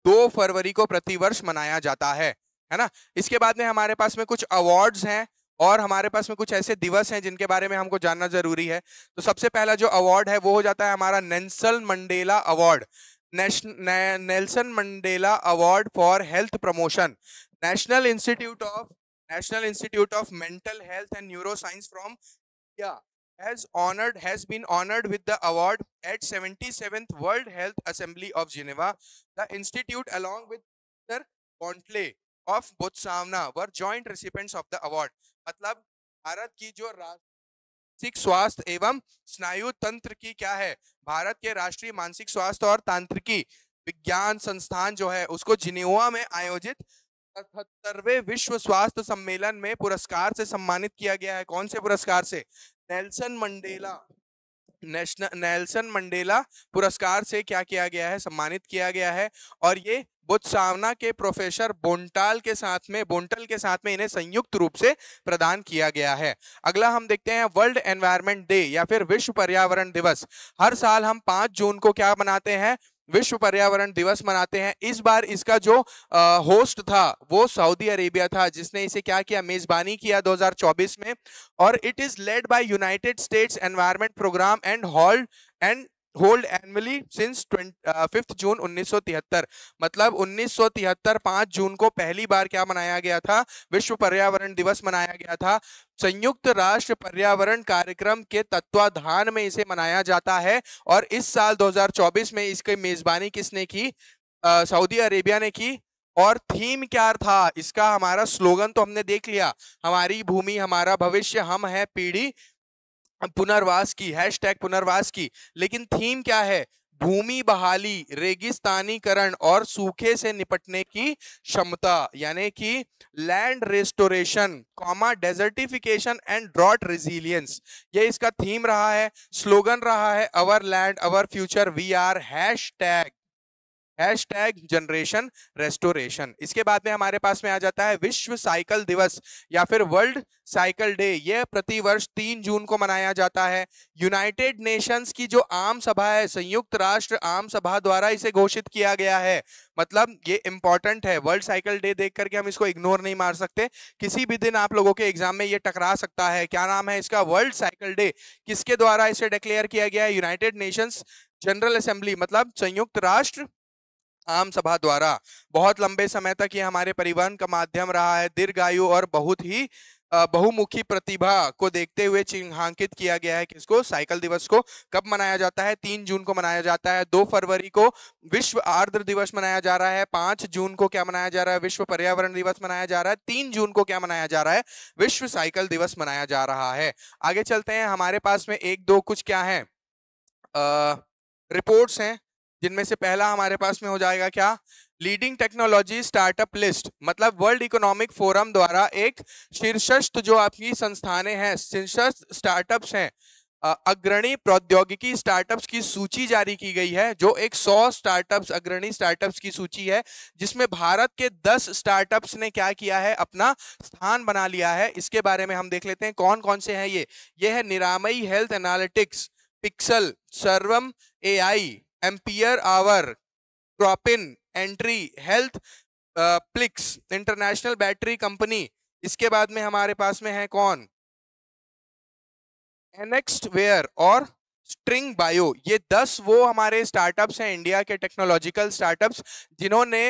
A: दो फरवरी को प्रतिवर्ष मनाया जाता है है ना इसके बाद में हमारे पास में कुछ अवार्ड्स हैं और हमारे पास में कुछ ऐसे दिवस हैं जिनके बारे में हमको जानना जरूरी है तो सबसे पहला जो अवार्ड है वो हो जाता है हमारा Nelson Mandela award Nelson Mandela award for health promotion national institute of national institute of mental health and neuroscience from India has honored has been honored with the award at 77th World Health Assembly of Geneva. The institute, along with Sir Bontley, of Botswana were joint recipients of the award मतलब भारत की जो मानसिक स्वास्थ्य एवं स्नायु तंत्र की क्या है भारत के राष्ट्रीय मानसिक स्वास्थ्य और तांत्रिकी विज्ञान संस्थान जो है उसको जिनेवा में आयोजित अठहत्तरवे विश्व स्वास्थ्य सम्मेलन में पुरस्कार से सम्मानित किया गया है कौन से पुरस्कार से नेल्सन मंडेला नेल्सन मंडेला पुरस्कार से क्या किया गया है सम्मानित किया गया है और ये बुत्सावना के प्रोफेसर बोंटाल के साथ में बोंटल के साथ में इन्हें संयुक्त रूप से प्रदान किया गया है अगला हम देखते हैं वर्ल्ड एनवायरमेंट डे या फिर विश्व पर्यावरण दिवस हर साल हम 5 जून को क्या मनाते हैं विश्व पर्यावरण दिवस मनाते हैं इस बार इसका जो आ, होस्ट था वो सऊदी अरेबिया था जिसने इसे क्या किया मेजबानी किया 2024 में और it is led by United States environment programme and hold and hold annually since fifth June 1973 मतलब 1973 पांच जून को पहली बार क्या मनाया गया था विश्व पर्यावरण दिवस मनाया गया था संयुक्त राष्ट्र पर्यावरण कार्यक्रम के तत्वाधान में इसे मनाया जाता है और इस साल 2024 में इसकी मेजबानी किसने की सऊदी अरेबिया ने की और थीम क्या था इसका हमारा स्लोगन तो हमने देख लिया हमारी भूमि हमारा भविष्य हम है पीढ़ी पुनर्वास की टैग पुनर्वास की लेकिन थीम क्या है भूमि बहाली रेगिस्तानीकरण और सूखे से निपटने की क्षमता यानी कि land restoration comma desertification and drought resilience ये इसका थीम रहा है स्लोगन रहा है our land our future we are hashtag hashtag generation restoration इसके बाद में हमारे पास में आ जाता है विश्व साइकिल दिवस या फिर वर्ल्ड साइकिल डे यह प्रतिवर्ष तीन जून को मनाया जाता है यूनाइटेड नेशंस की जो आम सभा है संयुक्त राष्ट्र आम सभा द्वारा इसे घोषित किया गया है मतलब ये इंपॉर्टेंट है वर्ल्ड साइकिल डे देख करके हम इसको इग्नोर नहीं मार सकते किसी भी दिन आप लोगों के एग्जाम में ये टकरा सकता है क्या नाम है इसका वर्ल्ड साइकिल डे किसके द्वारा इसे डिक्लेयर किया गया है यूनाइटेड नेशंस जनरल असेंबली मतलब संयुक्त राष्ट्र आम सभा द्वारा बहुत लंबे समय तक ये हमारे परिवहन का माध्यम रहा है दीर्घायु और बहुत ही बहुमुखी प्रतिभा को देखते हुए चिन्हांकित किया गया है किसको साइकिल दिवस को कब मनाया जाता है तीन जून को मनाया जाता है दो फरवरी को विश्व आर्द्र दिवस मनाया जा रहा है पांच जून को क्या मनाया जा रहा है विश्व पर्यावरण दिवस मनाया जा रहा है तीन जून को क्या मनाया जा रहा है विश्व साइकिल दिवस मनाया जा रहा है आगे चलते हैं हमारे पास में एक दो कुछ क्या है रिपोर्ट्स हैं जिनमें से पहला हमारे पास में हो जाएगा क्या लीडिंग टेक्नोलॉजी स्टार्टअप लिस्ट मतलब वर्ल्ड इकोनॉमिक फोरम द्वारा एक शीर्षस्थ जो आपकी संस्थानें हैं शीर्षस्थ स्टार्टअप्स हैं अग्रणी प्रौद्योगिकी स्टार्टअप्स की सूची जारी की गई है जो एक 100 स्टार्टअप्स अग्रणी स्टार्टअप्स की सूची है जिसमें भारत के 10 स्टार्टअप्स ने क्या किया है अपना स्थान बना लिया है इसके बारे में हम देख लेते हैं कौन कौन से हैं ये ये है Niramai health analytics Pixxel Sarvam AI ampere hour Cropin Entri health Plix international battery company इसके बाद में हमारे पास में है कौन एनेक्स्ट वेयर और स्ट्रिंग बायो ये दस वो हमारे स्टार्टअप्स हैं इंडिया के टेक्नोलॉजिकल स्टार्टअप्स जिन्होंने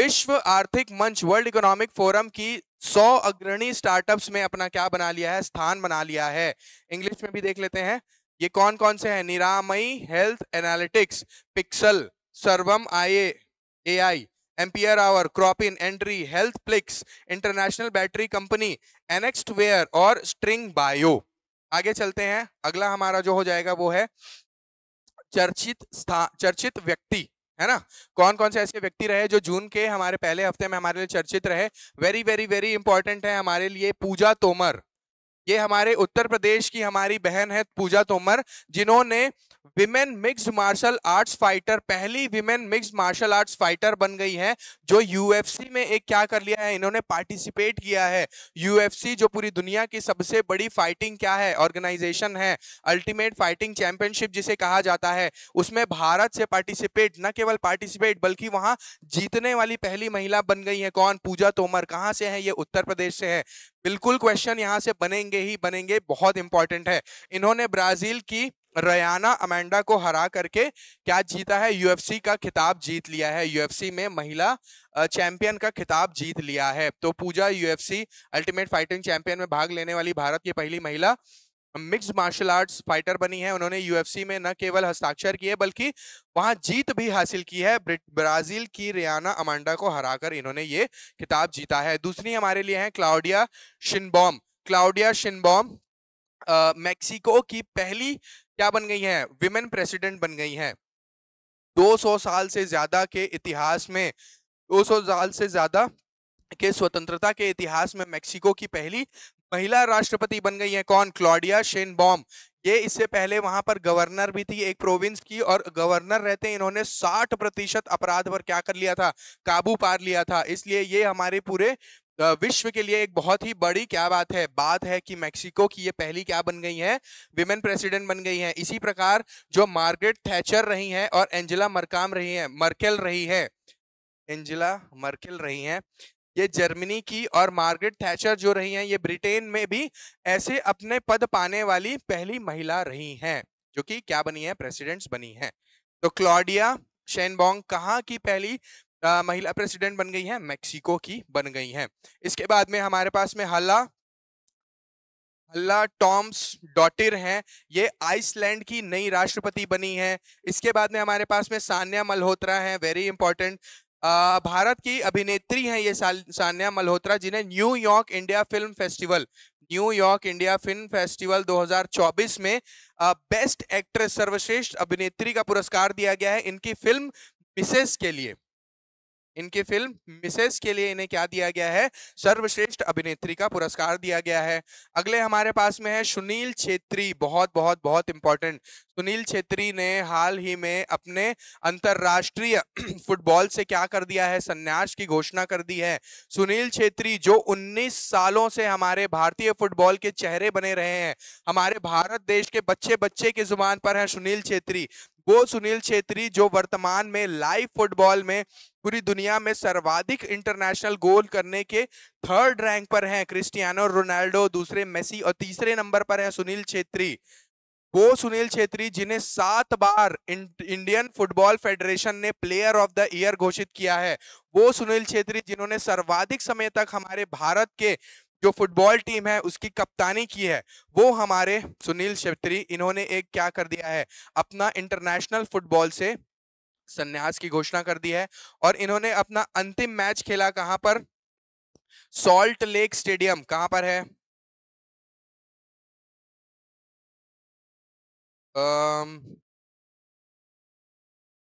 A: विश्व आर्थिक मंच वर्ल्ड इकोनॉमिक फोरम की 100 अग्रणी स्टार्टअप्स में अपना क्या बना लिया है स्थान बना लिया है इंग्लिश में भी देख लेते हैं ये कौन कौन से हैं निरामयी health analytics Pixxel Sarvam I A I ampere hour इन Entri health Plix international battery company एनेक्स्ट वेयर और स्ट्रिंग बायो आगे चलते हैं अगला हमारा जो हो जाएगा वो है चर्चित चर्चित व्यक्ति है ना कौन कौन से ऐसे व्यक्ति रहे जो जून के हमारे पहले हफ्ते में हमारे लिए चर्चित रहे वेरी वेरी वेरी इंपॉर्टेंट है हमारे लिए पूजा तोमर ये हमारे उत्तर प्रदेश की हमारी बहन है पूजा तोमर जिन्होंने women mixed martial arts fighter पहली women mixed martial arts fighter बन गई हैं जो यूएफसी में एक क्या कर लिया है इन्होंने पार्टिसिपेट किया है यूएफसी जो पूरी दुनिया की सबसे बड़ी फाइटिंग क्या है ऑर्गेनाइजेशन है अल्टीमेट फाइटिंग चैंपियनशिप जिसे कहा जाता है उसमें भारत से पार्टिसिपेट न केवल पार्टिसिपेट बल्कि वहाँ जीतने वाली पहली महिला बन गई है कौन पूजा तोमर कहाँ से है ये उत्तर प्रदेश से है बिल्कुल क्वेश्चन यहाँ से बनेंगे ही बनेंगे बहुत इंपॉर्टेंट है इन्होंने ब्राजील की रयाना अमेंडा को हरा करके क्या जीता है यूएफसी का खिताब जीत लिया है यूएफसी में महिला चैंपियन का खिताब जीत लिया है तो Puja UFC ultimate fighting champion में भाग लेने वाली भारत की पहली महिला मिक्स मार्शल आर्ट्स फाइटर बनी है उन्होंने यूएफसी में न केवल हस्ताक्षर किए बल्कि वहां जीत भी हासिल की है ब्राजील की रियाना अमांडा को हराकर इन्होंने ये खिताब जीता है दूसरी हमारे लिए है Claudia Sheinbaum Claudia Sheinbaum Mexico की पहली क्या बन गई हैं विमेन प्रेसिडेंट बन गई हैं 200 साल से ज्यादा के इतिहास में 200 साल से ज्यादा के स्वतंत्रता के इतिहास में मेक्सिको की पहली महिला राष्ट्रपति बन गई है कौन क्लॉडिया शेन बॉम ये इससे पहले वहां पर गवर्नर भी थी एक प्रोविंस की और गवर्नर रहते इन्होंने 60 प्रतिशत अपराध पर क्या कर लिया था काबू पार लिया था इसलिए ये हमारे पूरे विश्व के लिए एक बहुत ही बड़ी क्या बात है बात है कि मेक्सिको की ये पहली क्या बन गई है विमेन प्रेसिडेंट बन गई है इसी प्रकार जो मार्गरेट थैचर रही हैं और एंजेला मरकाम रही हैं मर्केल रही है एंजेला मर्केल रही हैं ये जर्मनी की और मार्गरेट थैचर जो रही हैं ये ब्रिटेन में भी ऐसे अपने पद पाने वाली पहली महिला रही हैं जो कि क्या बनी है प्रेसिडेंट्स बनी है तो क्लॉडिया शेनबोंग कहाँ की पहली महिला प्रेसिडेंट बन गई हैं मेक्सिको की बन गई हैं इसके बाद में हमारे पास में हल्ला हल्ला टॉम्स डॉटिर हैं ये आइसलैंड की नई राष्ट्रपति बनी हैं इसके बाद में हमारे पास में सान्या मल्होत्रा हैं वेरी इंपॉर्टेंट भारत की अभिनेत्री हैं ये सान्या मल्होत्रा जिन्हें New York India film festival New York India film festival 2024 में बेस्ट एक्ट्रेस सर्वश्रेष्ठ अभिनेत्री का पुरस्कार दिया गया है इनकी फिल्म मिसेस के लिए इनकी फिल्म मिसेस के लिए इन्हें क्या दिया गया है सर्वश्रेष्ठ अभिनेत्री का पुरस्कार दिया गया है अगले हमारे पास में है सुनील छेत्री बहुत बहुत बहुत इंपॉर्टेंट सुनील छेत्री ने हाल ही में अपने अंतरराष्ट्रीय (clears throat) फुटबॉल से क्या कर दिया है संन्यास की घोषणा कर दी है सुनील छेत्री जो 19 सालों से हमारे भारतीय फुटबॉल के चेहरे बने रहे हैं हमारे भारत देश के बच्चे बच्चे की जुबान पर है सुनील छेत्री वो सुनील छेत्री जो वर्तमान में लाइव फुटबॉल में पूरी दुनिया में सर्वाधिक इंटरनेशनल गोल करने के थर्ड रैंक पर हैं क्रिस्टियानो रोनाल्डो दूसरे मेसी और तीसरे नंबर पर हैं सुनील छेत्री वो सुनील छेत्री जिन्हें सात बार इंडियन फुटबॉल फेडरेशन ने प्लेयर ऑफ द ईयर घोषित किया है वो सुनील छेत्री जिन्होंने सर्वाधिक समय तक हमारे भारत के जो फुटबॉल टीम है उसकी कप्तानी की है वो हमारे सुनील शेत्री इन्होंने एक क्या कर दिया है अपना इंटरनेशनल फुटबॉल से संन्यास की घोषणा कर दी है
C: और इन्होंने अपना अंतिम मैच खेला कहां पर सॉल्ट लेक स्टेडियम कहां
B: पर है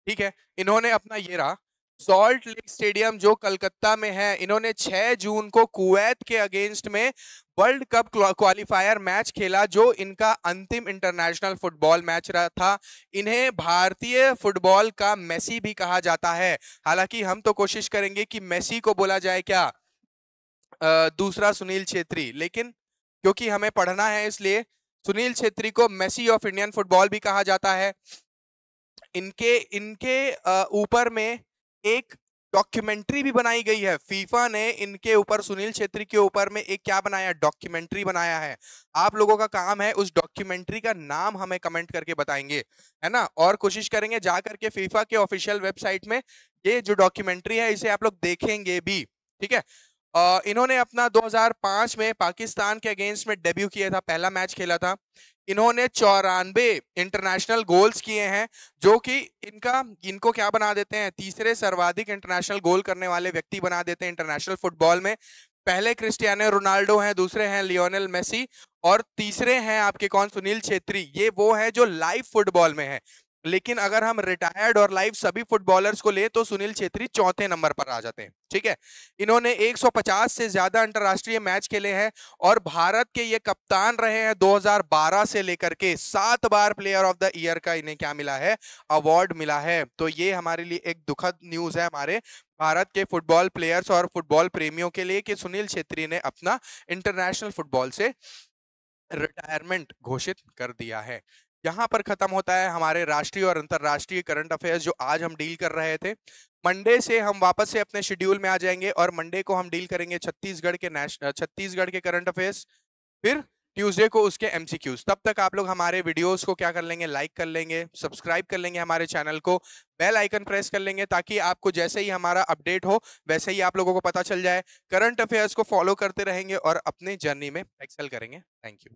B: ठीक है इन्होंने अपना ये रहा
A: सॉल्ट लेक स्टेडियम जो कलकत्ता में है इन्होंने 6 जून को कुवैत के अगेंस्ट में वर्ल्ड कप क्वालिफायर मैच खेला जो इनका अंतिम इंटरनेशनल फुटबॉल मैच रहा था इन्हें भारतीय फुटबॉल का मेसी भी कहा जाता है हालांकि हम तो कोशिश करेंगे कि मेसी को बोला जाए क्या आ, दूसरा सुनील छेत्री लेकिन क्योंकि हमें पढ़ना है इसलिए सुनील छेत्री को मेसी ऑफ इंडियन फुटबॉल भी कहा जाता है इनके इनके ऊपर में एक डॉक्यूमेंट्री भी बनाई गई है फीफा ने इनके ऊपर सुनील छेत्री के ऊपर में एक क्या बनाया डॉक्यूमेंट्री बनाया है आप लोगों का काम है उस डॉक्यूमेंट्री का नाम हमें कमेंट करके बताएंगे है ना और कोशिश करेंगे जा करके फीफा के ऑफिशियल वेबसाइट में ये जो डॉक्यूमेंट्री है इसे आप लोग देखेंगे भी ठीक है इन्होंने अपना 2005 में पाकिस्तान के अगेंस्ट में डेब्यू किया था पहला मैच खेला था इन्होंने चौरानवे इंटरनेशनल गोल्स किए हैं जो कि इनका इनको क्या बना देते हैं तीसरे सर्वाधिक इंटरनेशनल गोल करने वाले व्यक्ति बना देते हैं इंटरनेशनल फुटबॉल में पहले क्रिस्टियानो रोनाल्डो हैं दूसरे हैं लियोनल मेसी और तीसरे हैं आपके कौन सुनील छेत्री ये वो है जो लाइव फुटबॉल में है लेकिन अगर हम रिटायर्ड और लाइव सभी फुटबॉलर्स को ले तो सुनील छेत्री चौथे नंबर पर आ जाते हैं ठीक है इन्होंने 150 से ज्यादा अंतर्राष्ट्रीय मैच खेले हैं और भारत के ये कप्तान रहे हैं 2012 से लेकर के सात बार प्लेयर ऑफ द ईयर का इन्हें क्या मिला है अवार्ड मिला है तो ये हमारे लिए एक दुखद न्यूज है हमारे भारत के फुटबॉल प्लेयर्स और फुटबॉल प्रेमियों के लिए कि सुनील छेत्री ने अपना इंटरनेशनल फुटबॉल से रिटायरमेंट घोषित कर दिया है यहाँ पर खत्म होता है हमारे राष्ट्रीय और अंतर्राष्ट्रीय करंट अफेयर्स जो आज हम डील कर रहे थे मंडे से हम वापस से अपने शेड्यूल में आ जाएंगे और मंडे को हम डील करेंगे छत्तीसगढ़ के नेशनल छत्तीसगढ़ के करंट अफेयर्स फिर ट्यूसडे को उसके एमसीक्यूज तब तक आप लोग हमारे वीडियोस को क्या कर लेंगे लाइक कर लेंगे सब्सक्राइब कर लेंगे हमारे चैनल को बेल आइकन प्रेस कर लेंगे ताकि आपको जैसे ही हमारा अपडेट हो वैसे ही आप लोगों को पता चल जाए करंट अफेयर्स को फॉलो करते रहेंगे और अपने जर्नी में एक्सेल करेंगे थैंक यू